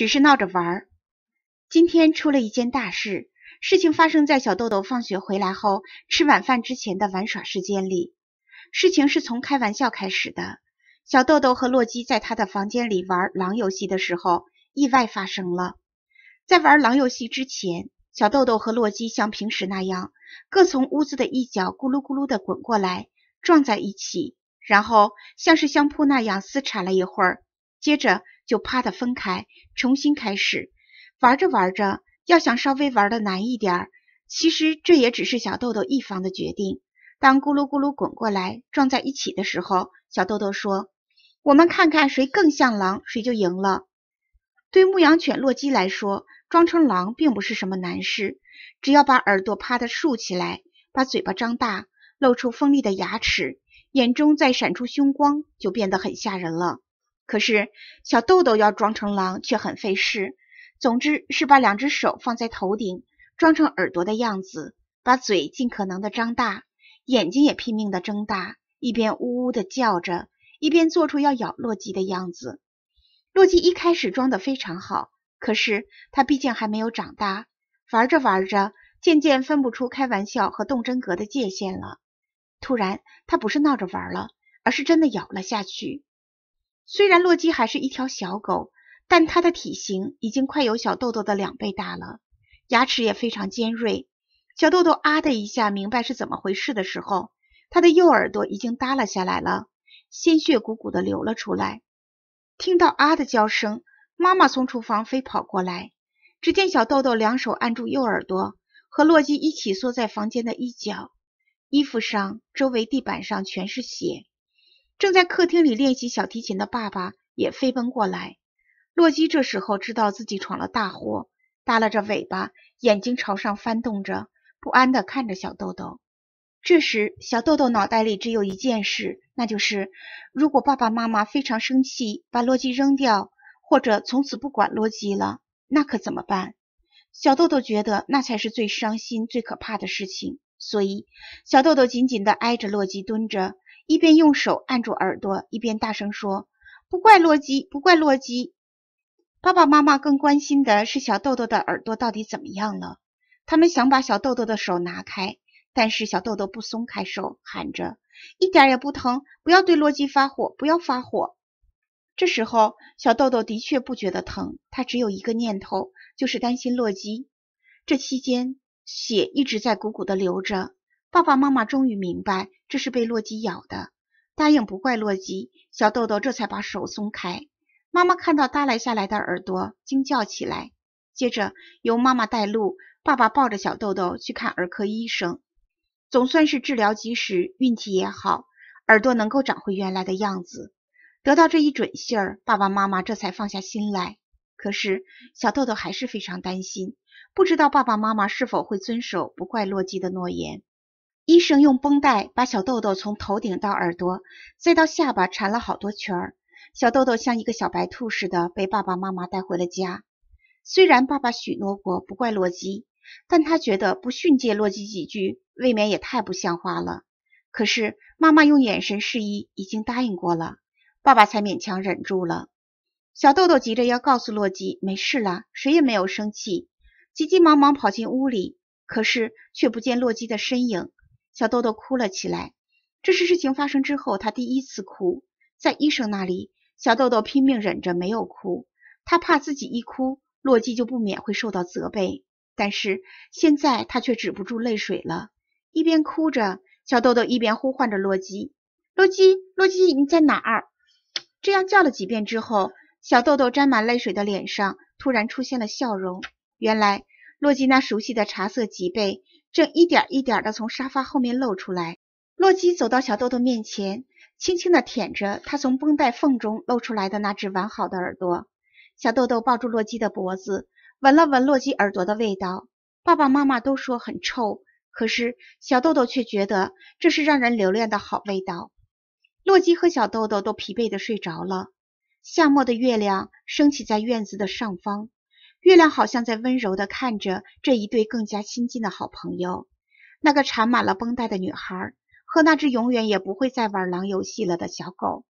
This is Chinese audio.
只是闹着玩儿。今天出了一件大事，事情发生在小豆豆放学回来后吃晚饭之前的玩耍时间里。事情是从开玩笑开始的。小豆豆和洛基在他的房间里玩狼游戏的时候，意外发生了。在玩狼游戏之前，小豆豆和洛基像平时那样，各从屋子的一角咕噜咕噜的滚过来，撞在一起，然后像是相扑那样撕缠了一会儿，接着。就啪的分开，重新开始玩着玩着，要想稍微玩的难一点，其实这也只是小豆豆一方的决定。当咕噜咕噜滚过来撞在一起的时候，小豆豆说：“我们看看谁更像狼，谁就赢了。”对牧羊犬洛基来说，装成狼并不是什么难事，只要把耳朵趴的竖起来，把嘴巴张大，露出锋利的牙齿，眼中再闪出凶光，就变得很吓人了。可是小豆豆要装成狼却很费事，总之是把两只手放在头顶，装成耳朵的样子，把嘴尽可能的张大，眼睛也拼命的睁大，一边呜呜的叫着，一边做出要咬洛基的样子。洛基一开始装的非常好，可是他毕竟还没有长大，玩着玩着渐渐分不出开玩笑和动真格的界限了。突然，他不是闹着玩了，而是真的咬了下去。虽然洛基还是一条小狗，但它的体型已经快有小豆豆的两倍大了，牙齿也非常尖锐。小豆豆啊的一下明白是怎么回事的时候，它的右耳朵已经耷拉下来了，鲜血鼓鼓的流了出来。听到啊的叫声，妈妈从厨房飞跑过来，只见小豆豆两手按住右耳朵，和洛基一起缩在房间的一角，衣服上、周围地板上全是血。正在客厅里练习小提琴的爸爸也飞奔过来。洛基这时候知道自己闯了大祸，耷拉着尾巴，眼睛朝上翻动着，不安地看着小豆豆。这时，小豆豆脑袋里只有一件事，那就是如果爸爸妈妈非常生气，把洛基扔掉，或者从此不管洛基了，那可怎么办？小豆豆觉得那才是最伤心、最可怕的事情。所以，小豆豆紧紧地挨着洛基蹲着。一边用手按住耳朵，一边大声说：“不怪洛基，不怪洛基。”爸爸妈妈更关心的是小豆豆的耳朵到底怎么样了。他们想把小豆豆的手拿开，但是小豆豆不松开手，喊着：“一点也不疼，不要对洛基发火，不要发火。”这时候，小豆豆的确不觉得疼，他只有一个念头，就是担心洛基。这期间，血一直在鼓鼓的流着。爸爸妈妈终于明白，这是被洛基咬的，答应不怪洛基，小豆豆这才把手松开。妈妈看到耷拉下来的耳朵，惊叫起来。接着由妈妈带路，爸爸抱着小豆豆去看儿科医生。总算是治疗及时，运气也好，耳朵能够长回原来的样子。得到这一准信儿，爸爸妈妈这才放下心来。可是小豆豆还是非常担心，不知道爸爸妈妈是否会遵守不怪洛基的诺言。医生用绷带把小豆豆从头顶到耳朵，再到下巴缠了好多圈儿。小豆豆像一个小白兔似的被爸爸妈妈带回了家。虽然爸爸许诺过不怪洛基，但他觉得不训诫洛基几句，未免也太不像话了。可是妈妈用眼神示意已经答应过了，爸爸才勉强忍住了。小豆豆急着要告诉洛基没事了，谁也没有生气，急急忙忙跑进屋里，可是却不见洛基的身影。小豆豆哭了起来，这是事情发生之后他第一次哭。在医生那里，小豆豆拼命忍着没有哭，他怕自己一哭，洛基就不免会受到责备。但是现在他却止不住泪水了，一边哭着，小豆豆一边呼唤着洛基：“洛基，洛基，你在哪儿？”这样叫了几遍之后，小豆豆沾满泪水的脸上突然出现了笑容。原来，洛基那熟悉的茶色脊背。正一点一点的从沙发后面露出来。洛基走到小豆豆面前，轻轻的舔着他从绷带缝中露出来的那只完好的耳朵。小豆豆抱住洛基的脖子，闻了闻洛基耳朵的味道。爸爸妈妈都说很臭，可是小豆豆却觉得这是让人留恋的好味道。洛基和小豆豆都疲惫的睡着了。夏末的月亮升起在院子的上方。月亮好像在温柔的看着这一对更加亲近的好朋友，那个缠满了绷带的女孩和那只永远也不会再玩狼游戏了的小狗。